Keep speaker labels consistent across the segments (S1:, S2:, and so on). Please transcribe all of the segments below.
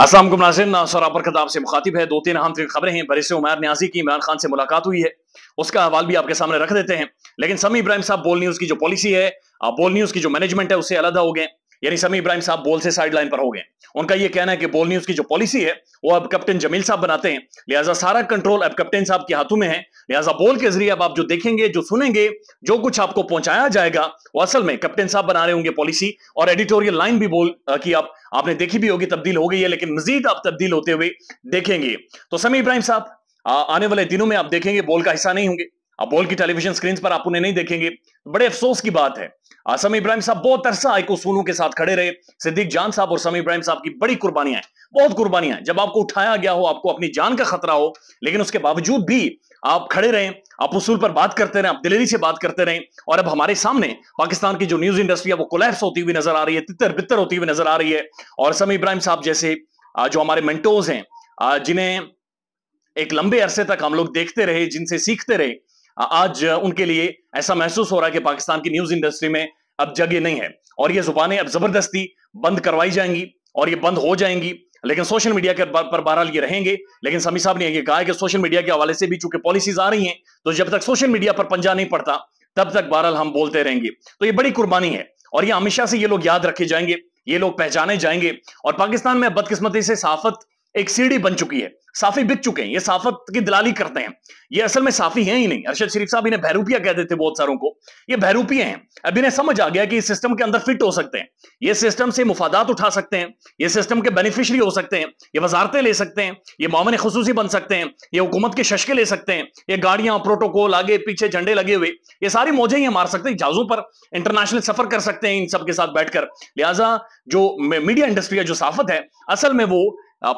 S1: असलम नाजिन सरापर खिताब से मुखातिब है दो तीन अहम तरीन खबरें हैं बरिस उमर न्याजी की इमरान खान से मुलाकात हुई है उसका हवाल भी आपके सामने रख देते हैं लेकिन समी इब्राहिम साहब बोल न्यूज़ की जो पॉलिसी है बोल न्यूज़ की जो मैनेजमेंट है उससे अलग हो गए यानी समी इब्राहिम साहब बोल से साइड लाइन पर हो गए उनका यह कहना है कि बोल न्यूज की जो पॉलिसी है वो अब कैप्टन जमील साहब बनाते हैं लिहाजा सारा कंट्रोल अब कैप्टन साहब के हाथों में है लिहाजा बोल के जरिए अब आप जो देखेंगे जो सुनेंगे जो कुछ आपको पहुंचाया जाएगा वो असल में कैप्टन साहब बना रहे होंगे पॉलिसी और एडिटोरियल लाइन भी बोल की आप आपने देखी भी होगी तब्दील हो गई है लेकिन मजीद आप तब्दील होते हुए देखेंगे तो समी इब्राहिम साहब आने वाले दिनों में आप देखेंगे बोल का हिस्सा नहीं होंगे आप बोल की टेलीविजन स्क्रीन पर आप उन्हें नहीं देखेंगे बड़े अफसोस की बात है समी इब्राहिम साहब बहुत अरसा आयको सोनू के साथ खड़े रहे सिद्दीक जान साहब और समी इब्राहिम साहब की बड़ी कुर्बानियां बहुत कुर्बानियां जब आपको उठाया गया हो आपको अपनी जान का खतरा हो लेकिन उसके बावजूद भी आप खड़े रहें आप उसूल पर बात करते रहें आप दिलेरी से बात करते रहें और अब हमारे सामने पाकिस्तान की जो न्यूज इंडस्ट्री है वो कोलैप्स होती हुई नजर आ रही है तितर बितर होती हुई नजर आ रही है और समी इब्राहिम साहब जैसे जो हमारे मेंटोज हैं जिन्हें एक लंबे अरसे तक हम लोग देखते रहे जिनसे सीखते रहे आज उनके लिए ऐसा महसूस हो रहा है कि पाकिस्तान की न्यूज इंडस्ट्री में अब जगह नहीं है और ये जुबानें अब जबरदस्ती बंद करवाई जाएंगी और ये बंद हो जाएंगी लेकिन सोशल मीडिया के पर बहरहाल ये रहेंगे लेकिन समी साहब ने यह कहा कि सोशल मीडिया के हवाले से भी चूंकि पॉलिसीज आ रही हैं तो जब तक सोशल मीडिया पर पंजा नहीं पड़ता तब तक बहरहाल हम बोलते रहेंगे तो ये बड़ी कुर्बानी है और ये हमेशा से ये लोग याद रखे जाएंगे ये लोग पहचाने जाएंगे और पाकिस्तान में बदकिस्मती से साफत एक सीढ़ी बन चुकी है साफी बिक चुके हैं ये साफत की दलाली करते हैं ये असल में साफी हैं ही नहीं अरशद शरीफ साहब इन्हें भैरूपिया कह देते बहुत सारों को ये भैरूपिया हैं अब इन्हें समझ आ गया कि इस सिस्टम के अंदर फिट हो सकते हैं ये सिस्टम से मुफादात उठा सकते हैं ये सिस्टम के बेनिफिशरी हो सकते हैं ये वजारतें ले सकते हैं ये मामन खसूसी बन सकते हैं ये हुकूमत के शशके ले सकते हैं ये गाड़ियां प्रोटोकॉल आगे पीछे झंडे लगे हुए ये सारी मौजें ही मार सकते हैं जहाजों पर इंटरनेशनल सफर कर सकते हैं इन सबके साथ बैठकर लिहाजा जो मीडिया इंडस्ट्री है जो साफत है असल में वो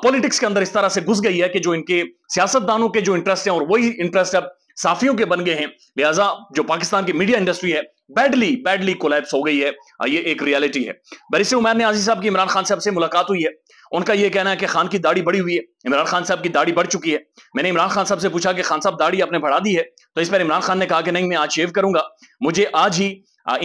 S1: पॉलिटिक्स के अंदर इस तरह से घुस गई है कि जो इनके सियासतदानों के जो इंटरेस्ट हैं और वही इंटरेस्ट अब साफियों के बन गए हैं लिहाजा जो पाकिस्तान की मीडिया इंडस्ट्री है बैडली बैडली कोलैप्स हो गई है ये एक रियलिटी है बरिस उमैर ने आजी साहब की इमरान खान साहब से मुलाकात हुई है उनका यह कहना है कि खान की दाढ़ी बढ़ी हुई है इमरान खान साहब की दाढ़ी बढ़ चुकी है मैंने इमरान खान साहब से पूछा कि खान साहब दाढ़ी आपने बढ़ा दी है तो इस पर इमरान खान ने कहा कि नहीं मैं आज शेव करूंगा मुझे आज ही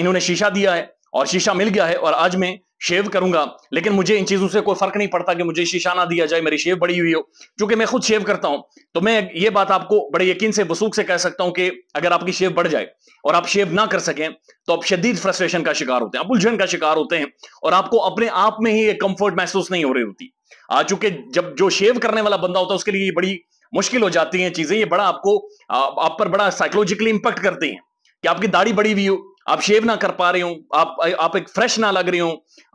S1: इन्होंने शीशा दिया है और शीशा मिल गया है और आज मैं शेव करूंगा लेकिन मुझे इन चीजों से कोई फर्क नहीं पड़ता कि मुझे शीशा ना दिया जाए मेरी शेव बड़ी हुई हो क्योंकि मैं खुद शेव करता हूं तो मैं ये बात आपको बड़े यकीन से वसूख से कह सकता हूं कि अगर आपकी शेव बढ़ जाए और आप शेव ना कर सकें तो आप शदीद फ्रस्ट्रेशन का शिकार होते हैं आप उलझन का शिकार होते हैं और आपको अपने आप में ही एक कंफर्ट महसूस नहीं हो रही होती आ चूंकि जब जो शेव करने वाला बंदा होता है उसके लिए ये बड़ी मुश्किल हो जाती हैं चीजें ये बड़ा आपको आप पर बड़ा साइकोलॉजिकली इंपैक्ट करती हैं कि आपकी दाढ़ी बड़ी हुई हो आप शेव ना कर पा रहे हो आप आप एक फ्रेश ना लग रहे हो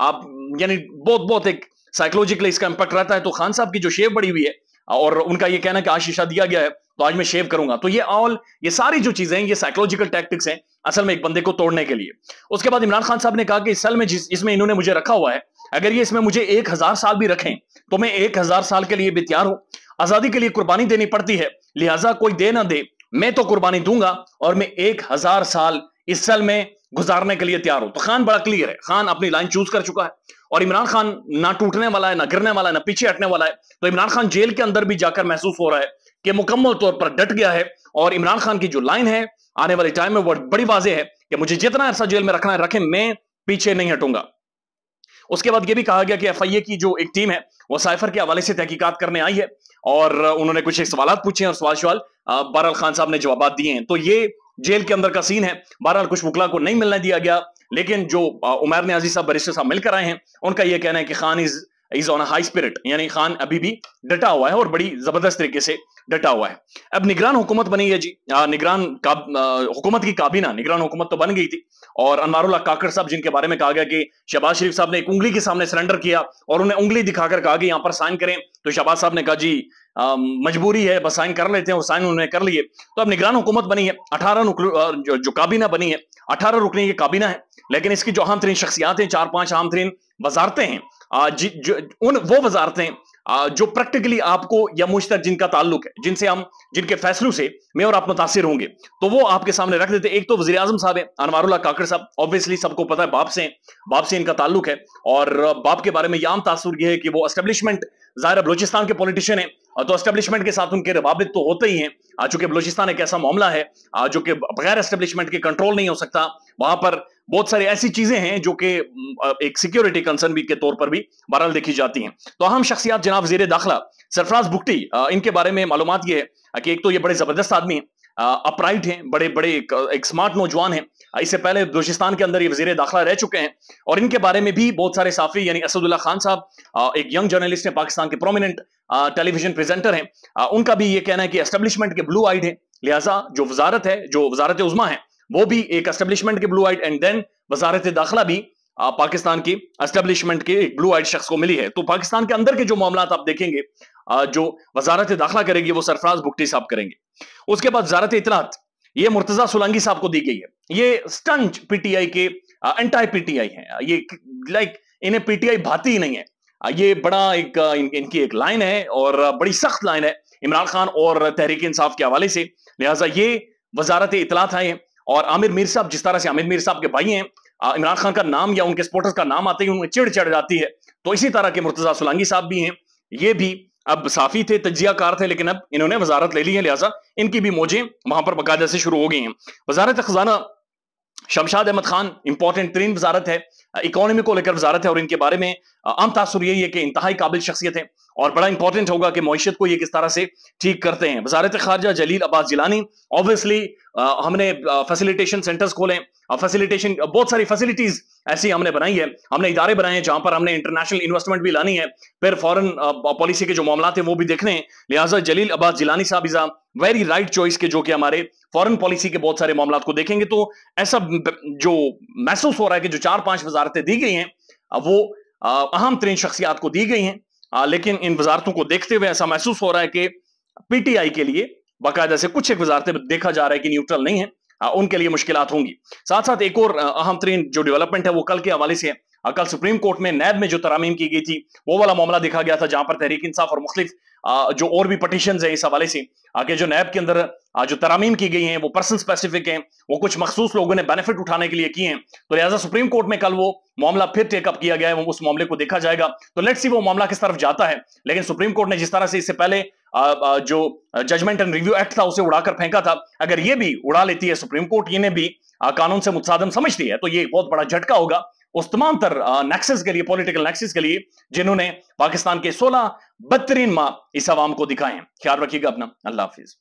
S1: आप यानी बहुत बहुत एक साइकोलॉजिकली इसका इंपैक्ट रहता है तो खान साहब की जो शेव बड़ी हुई है और उनका ये कहना कि आज शीशा दिया गया है तो आज मैं शेव करूंगा तो ये ऑल ये सारी जो चीजें ये साइकोलॉजिकल टैक्टिक्स हैं असल में एक बंदे को तोड़ने के लिए उसके बाद इमरान खान साहब ने कहा कि इस साल में जिस इसमें इन्होंने मुझे रखा हुआ है अगर ये इसमें मुझे एक हजार साल भी रखें तो मैं एक हजार साल के लिए भी तैयार हूं आजादी के लिए कुर्बानी देनी पड़ती है लिहाजा कोई दे ना दे मैं तो कुर्बानी दूंगा और मैं एक हजार साल इस सेल में गुजारने के लिए तैयार हो तो खान बड़ा क्लियर है खान अपनी लाइन चूज कर चुका है और इमरान खान ना टूटने वाला है ना गिरने वाला है ना पीछे हटने वाला है तो इमरान खान जेल के अंदर भी जाकर महसूस हो रहा है कि मुकम्मल तौर पर डट गया है और इमरान खान की जो लाइन है आने वाले टाइम में वो बड़ी वाजे है कि मुझे जितना ऐसा जेल में रखना है रखे मैं पीछे नहीं हटूंगा उसके बाद ये भी कहा गया कि एफ की जो एक टीम है वो साइफर के हवाले से तहकीकत करने आई है और उन्होंने कुछ सवाल पूछे और सवाल सवाल बारल खान साहब ने जवाब दिए हैं तो ये जेल के अंदर का सीन है बहरहाल कुछ वकला को नहीं मिलने दिया गया लेकिन जो उमैर आजी साहब बरिश्ते साहब मिलकर आए हैं उनका यह कहना है कि Khan is is on high spirit यानी खान अभी भी डटा हुआ है और बड़ी जबरदस्त तरीके से डटा हुआ है अब निगरान हुकूमत बनी है जी निगरान हुकूमत की काबीना निगरान हुकूमत तो बन गई थी और अनवारुल्ला काकर साहब जिनके बारे में कहा गया कि शहबाज शरीफ साहब ने एक उंगली के सामने सरेंडर किया और उन्हें उंगली दिखाकर कहा कि यहाँ पर साइन करें तो शहबाज साहब ने कहा जी मजबूरी है बस साइन कर लेते हैं और साइन उन्होंने कर लिए तो अब निगरान हुकूमत बनी है अठारह जो, जो काबीना बनी है अठारह रुकने की काबीना है लेकिन इसकी जो अहम तरीन शख्सियात हैं चार पांच अहम तरीन वजारते हैं जो, उन वो वजारतें जो प्रैक्टिकली आपको या मुझ तक जिनका ताल्लुक है जिनसे हम जिनके फैसलों से मैं और आप मुतासर होंगे तो वो आपके सामने रख देते एक तो वजी अजम साहब है अनवारुल्ला काकड़ साहब ऑब्वियसली सबको पता है बाप से बाप से इनका ताल्लुक है और बाप के बारे में यह आम तासुर यह है कि वो अस्टेब्लिशमेंट ज़ाहिर बलोचिस्तान के पॉलिटिशियन है तो एस्टेब्लिशमेंट के साथ उनके रवाबित तो होते ही हैं चूंकि बलोचिस्तान एक ऐसा मामला है जो कि बगैर एस्टेब्लिशमेंट के कंट्रोल नहीं हो सकता वहां पर बहुत सारी ऐसी चीजें हैं जो कि एक सिक्योरिटी कंसर्न भी के तौर पर भी बहरहाल देखी जाती हैं तो अहम शख्सियात जनाब जीर दाखिला सरफराज बुकटी इनके बारे में मालूम यह है कि एक तो ये बड़े जबरदस्त आदमी है अपराइट हैं बड़े बड़े एक, एक स्मार्ट नौजवान हैं इससे पहले बलोचिस्तान के अंदर ये वजीर दाखिला रह चुके हैं और इनके बारे में भी बहुत सारे साफी यानी असदुल्ला खान साहब एक यंग जर्नलिस्ट हैं पाकिस्तान के प्रोमिनेंट टेलीविजन प्रेजेंटर हैं उनका भी ये कहना है कि एस्टेब्लिशमेंट के ब्लू आइड है लिहाजा जो वजारत है जो वजारत उजमा है वो भी एक एस्टेब्लिशमेंट के ब्लू आइड एंड देन वजारत दाखिला भी आ, पाकिस्तान की एस्टेब्लिशमेंट के एक ब्लू आइड शख्स को मिली है तो पाकिस्तान के अंदर के जो मामला आप देखेंगे आ, जो वजारत दाखिला करेगी वो सरफराज भुगटी साहब करेंगे उसके बाद वजारत इतलात ये मुर्तजा सोलंगी साहब को दी गई है ये स्टंट पीटीआई के एंटाई पीटीआई है ये लाइक इन्हें पीटीआई भाती ही नहीं है ये बड़ा एक इन, इनकी एक लाइन है और बड़ी सख्त लाइन है इमरान खान और तहरीक इंसाफ के हवाले से लिहाजा ये वजारत इतलात आए हैं और आमिर मीर साहब जिस तरह से आमिर मीर साहब के भाई हैं इमरान खान का नाम या उनके स्पोर्टर्स का नाम आते ही उनमें चिड़ चढ़ जाती है तो इसी तरह के मुर्तजा सुलंगी साहब भी हैं ये भी अब साफी थे तजिया थे लेकिन अब इन्होंने वजारत ले ली है लिहाजा इनकी भी मौजें वहां पर बकायदा से शुरू हो गई हैं वजारत खजाना शमशाद अहमद खान इंपॉर्टेंट तरीन वजारत है इकोनॉमी को लेकर वजारत है और इनके बारे में आम तासर यही है कि इंतहाई काबिल शख्सियत है और बड़ा इंपॉर्टेंट होगा कि मीशत को ये किस तरह से ठीक करते हैं वजारत खारजा जलील अब्बास जिलानी ऑब्वियसली हमने फैसिलिटेशन सेंटर्स खोले फैसिलिटेशन बहुत सारी फैसिलिटीज ऐसी हमने बनाई है हमने इदारे बनाए हैं जहां पर हमने इंटरनेशनल इन्वेस्टमेंट भी लानी है फिर फॉरन पॉलिसी के जो मामला थे वो भी देखने हैं लिहाजा जलील अब्बास जिलानी साहब वेरी राइट चॉइस के जो कि हमारे फॉरेन पॉलिसी के बहुत सारे मामला को देखेंगे तो ऐसा जो महसूस हो रहा है कि जो चार पांच वजारतें दी गई हैं वो अहम तरीन शख्सियात को दी गई हैं लेकिन इन वजारतों को देखते हुए ऐसा महसूस हो रहा है कि पीटीआई के लिए बाकायदा से कुछ एक वजारतें देखा जा रहा है कि न्यूट्रल नहीं है उनके लिए मुश्किल होंगी साथ साथ एक और अहम तरीन जो डेवलपमेंट है वो कल के हवाले से है कल सुप्रीम कोर्ट में नैब में जो तरामीम की गई थी वो वाला मामला देखा गया था जहां पर तहरीक इंसाफ और मुख्तलिफ जो और भी पटिशन है इस हवाले से आगे जो नैब के अंदर जो तरामीम की गई हैं वो पर्सन स्पेसिफिक हैं वो कुछ मखसूस लोगों ने बेनिफिट उठाने के लिए किए हैं तो लिहाजा सुप्रीम कोर्ट में कल वो मामला फिर टेकअप किया गया है उस मामले को देखा जाएगा तो लेट्स सी वो मामला किस तरफ जाता है लेकिन सुप्रीम कोर्ट ने जिस तरह से इससे पहले जो जजमेंट एंड रिव्यू एक्ट था उसे उड़ाकर फेंका था अगर ये भी उड़ा लेती है सुप्रीम कोर्ट ये भी कानून से मुतसादम समझती है तो ये बहुत बड़ा झटका होगा उस तमाम तर नेक्सेस के लिए पॉलिटिकल नेक्सेस के लिए जिन्होंने पाकिस्तान के बदतरीन माँ इस आवाम को दिखाएं ख्याल रखिएगा अपना अल्लाह हाफिज़